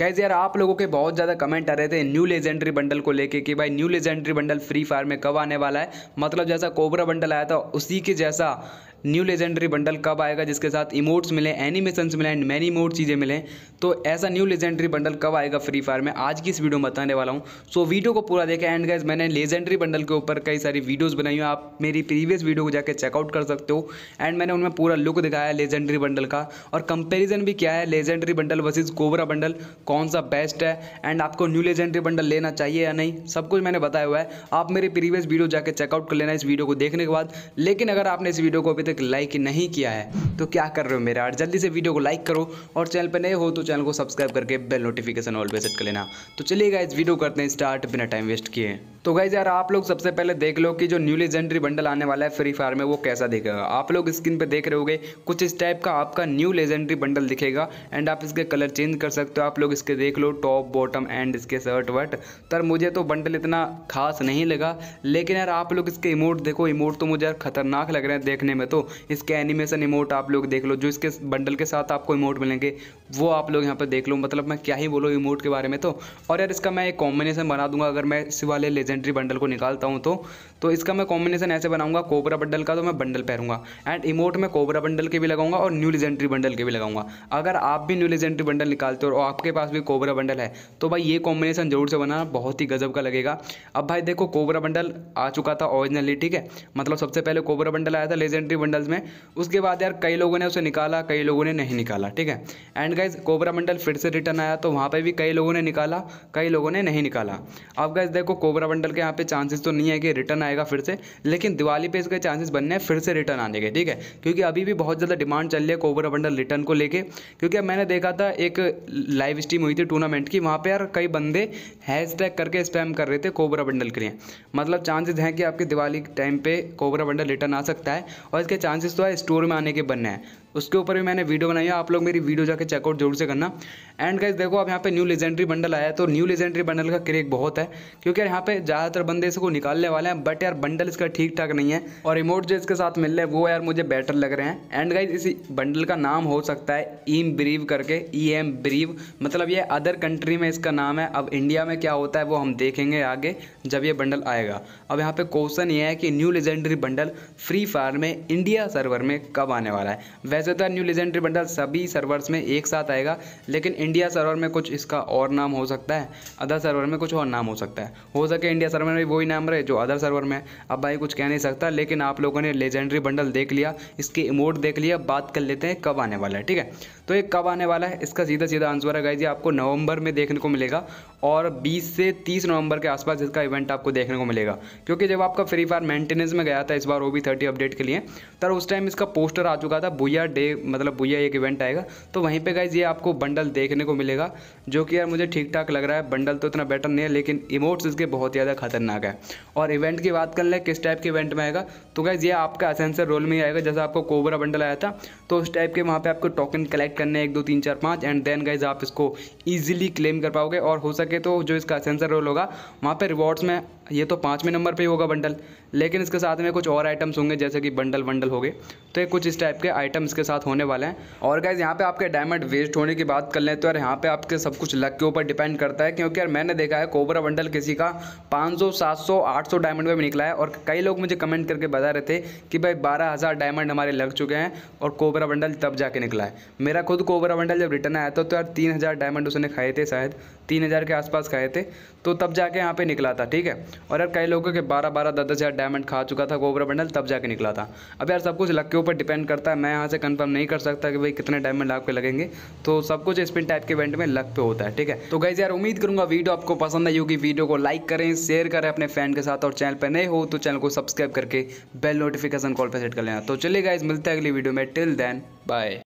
guys यार आप लोगों के बहुत ज़्यादा कमेंट आ रहे थे न्यू लेजेंडरी बंडल को लेके कि भाई new legendary bundle free fire में कब आने वाला है मतलब जैसा कोबरा बंडल आया था उसी के जैसा न्यू लेजेंडरी बंडल कब आएगा जिसके साथ इमोट्स मिले एनिमेशन मिले एंड मैनी मोर चीज़ें मिलें तो ऐसा न्यू लेजेंडरी बंडल कब आएगा फ्री फायर में आज की इस वीडियो में बताने वाला हूँ सो वीडियो को पूरा देखें एंड गाइज मैंने लेजेंडरी बंडल के ऊपर कई सारी वीडियोज़ बनाई हुई आप मेरी प्रीवियस वीडियो को जाकर चेकआउट कर सकते हो एंड मैंने उनमें पूरा लुक दिखाया है लेजेंडरी बंडल का और कंपेरिजन भी किया है legendary bundle versus cobra bundle कौन सा बेस्ट है एंड आपको न्यू लेजेंडरी बंडल लेना चाहिए या नहीं सब कुछ मैंने बताया हुआ है आप मेरी प्रीवियस वीडियो जाकर चेकआउट कर लेना इस वीडियो को देखने के बाद लेकिन अगर आपने इस वीडियो को अभी तक तक लाइक नहीं किया है तो क्या कर रहे हो मेरा यार जल्दी से वीडियो को लाइक करो और चैनल पर नए हो तो चैनल को सब्सक्राइब करके बेल नोटिफिकेशन ऑल पर सेट कर लेना तो चलिएगा इस वीडियो करते हैं स्टार्ट बिना टाइम वेस्ट किए तो गाइज यार आप लोग सबसे पहले देख लो कि जो न्यू लेजेंडरी बंडल आने वाला है फ्री फायर में वो कैसा दिखेगा आप लोग स्क्रीन पर देख रहे हो कुछ इस टाइप का आपका न्यू लेजेंडरी बंडल दिखेगा एंड आप इसके कलर चेंज कर सकते हो आप लोग इसके देख लो टॉप बॉटम एंड इसके शर्ट वर्ट तर मुझे तो बंडल इतना खास नहीं लगा लेकिन यार आप लोग इसके इमोट देखो इमोट तो मुझे यार खतरनाक लग रहे हैं देखने में तो तो इसके एनिमेशन इमोट आप लोग देख लो जो इसके बंडल के साथ आपको इमोट मिलेंगे वो आप लोग यहाँ पर देख लो मतलब मैं क्या ही बोलो इमोट के बारे में तो और यार इसका मैं एक कॉम्बिनेशन बना दूंगा अगर मैं इस वाले लेजेंडरी बंडल को निकालता हूँ तो तो इसका मैं कॉम्बिनेशन ऐसे बनाऊंगा कोबरा बंडल का तो मैं बंडल पहनूंगा एंड इमोट में कोबरा बंडल के भी लगाऊंगा और न्यू लेजेंडरी बंडल के भी लगाऊंगा अगर आप भी न्यू लेजेंडरी बंडल निकालते हो और आपके पास भी कोबरा बंडल है तो भाई ये कॉम्बिनेशन जरूर से बनाना बहुत ही गजब का लगेगा अब भाई देखो कोबरा बंडल आ चुका था ऑरिजिनली ठीक है मतलब सबसे पहले कोबरा बंडल आया था लेजेंडरी बंडल्स में उसके बाद यार कई लोगों ने उसे निकाला कई लोगों ने नहीं निकाला ठीक है एंड गाइज कोबरा बंडल फिर से रिटर्न आया तो वहाँ पर भी कई लोगों ने निकाला कई लोगों ने नहीं निकाला अब गाइज देखो कोबरा बंडल के यहाँ पे चांसेस तो नहीं है कि रिटर्न आएगा फिर से लेकिन दिवाली पे इसके चांसेस बनने हैं फिर से रिटर्न आने के ठीक है क्योंकि अभी भी बहुत ज़्यादा डिमांड चल रही है कोबरा बंडल रिटर्न को लेकर क्योंकि मैंने देखा था एक लाइव स्ट्रीम हुई थी टूर्नामेंट की वहाँ पर यार कई बंदे हैश करके स्पैम कर रहे थे कोबरा बंडल के लिए मतलब चांसेस हैं कि आपके दिवाली टाइम पे कोबरा बंडल रिटर्न आ सकता है और इसके के चांसेस तो है स्टोर में आने के बनने हैं उसके ऊपर भी मैंने वीडियो बनाई है आप लोग मेरी वीडियो जाकर चेकआउट जरूर से करना एंड गाइज देखो अब यहाँ पे न्यू लेजेंड्री बंडल आया है तो न्यू लेजेंड्री बंडल का क्रेक बहुत है क्योंकि यहाँ पे ज़्यादातर बंदे इसको निकालने वाले हैं बट यार बंडल इसका ठीक ठाक नहीं है और रिमोट जो इसके साथ मिल रहे हैं वो यार मुझे बेटर लग रहे हैं एंड गाइज इसी बंडल का नाम हो सकता है ईम ब्रीव करके ई एम ब्रीव मतलब ये अदर कंट्री में इसका नाम है अब इंडिया में क्या होता है वो हम देखेंगे आगे जब ये बंडल आएगा अब यहाँ पे क्वेश्चन ये है कि new legendary bundle free fire में इंडिया सर्वर में कब आने वाला है वैसे ज़्यादातर न्यू लेजेंडरी बंडल सभी सर्वर्स में एक साथ आएगा लेकिन इंडिया सर्वर में कुछ इसका और नाम हो सकता है अदर सर्वर में कुछ और नाम हो सकता है हो सके इंडिया सर्वर में वही नाम रहे जो अदर सर्वर में अब भाई कुछ कह नहीं सकता लेकिन आप लोगों ने लेजेंडरी बंडल देख लिया इसके इमोट देख लिया बात कर लेते हैं कब आने वाला है ठीक है तो ये कब आने वाला है इसका सीधा सीधा आंसर है गाइज आपको नवंबर में देखने को मिलेगा और 20 से 30 नवंबर के आसपास इसका इवेंट आपको देखने को मिलेगा क्योंकि जब आपका फ्री फायर मेंटेनेंस में गया था इस बार ओ बी थर्टी अपडेट के लिए तब उस टाइम इसका पोस्टर आ चुका था बुया डे मतलब बुया एक इवेंट आएगा तो वहीं पर गाइज ये आपको बंडल देखने को मिलेगा जो कि यार मुझे ठीक ठाक लग रहा है बंडल तो इतना बेटर नहीं है लेकिन इमोट्स इसके बहुत ज़्यादा खतरनाक है और इवेंट की बात कर लें किस टाइप के इवेंट में आएगा तो गाइज ये आपका असेंसर रोल में ही आएगा जैसा आपको कोबरा बंडल आया था तो उस टाइप के वहाँ पर आपको टोकन कलेक्ट करने एक दो तीन चार पाँच एंड देन गाइज आप इसको ईजिली क्लेम कर पाओगे और हो सके सके तो जो इसका सेंसर रोल होगा वहाँ पर रिवॉर्ड्स में ये तो पाँचवें नंबर पे ही होगा बंडल लेकिन इसके साथ में कुछ और आइटम्स होंगे जैसे कि बंडल वंडल हो गए तो ये कुछ इस टाइप के आइटम्स के साथ होने वाले हैं और गाइज यहाँ पे आपके डायमंड वेस्ट होने की बात कर लें तो यार यहाँ पे आपके सब कुछ लक के ऊपर डिपेंड करता है क्योंकि यार मैंने देखा है कोबरा बंडल किसी का पाँच सौ सात सौ आठ सौ डायमंड में भी निकला है और कई लोग मुझे कमेंट करके बता रहे थे कि भाई बारह हज़ार डायमंड हमारे लग चुके हैं और कोबरा बंडल तब जाके निकला है मेरा खुद कोबरा बंडल जब रिटर्न आया था तो यार तीन हज़ार डायमंड उसने खाए थे शायद तीन हज़ार के आसपास खाए थे तो तब जाके यहाँ पर निकला था ठीक है और यार कई लोगों के बारह बारह दस दस हज़ार डायमंड खा चुका था कोबरा बंडल तब जाके निकला था अब यार सब कुछ लक के ऊपर डिपेंड करता है मैं यहाँ से कंफर्म नहीं कर सकता कि भाई कितने डायमंड आपके लगेंगे तो सब कुछ स्पिन टाइप के इवेंट में लक पे होता है ठीक है तो गाइज यार उम्मीद करूंगा वीडियो आपको पसंद आई होगी वीडियो को लाइक करें शेयर करें अपने फ्रेंड के साथ और चैनल पर नए हो तो चैनल को सब्सक्राइब करके बेल नोटिफिकेशन कॉल पर सेट कर लेना तो चलिए गाइज मिलते हैं अगली वीडियो में टिल देन बाय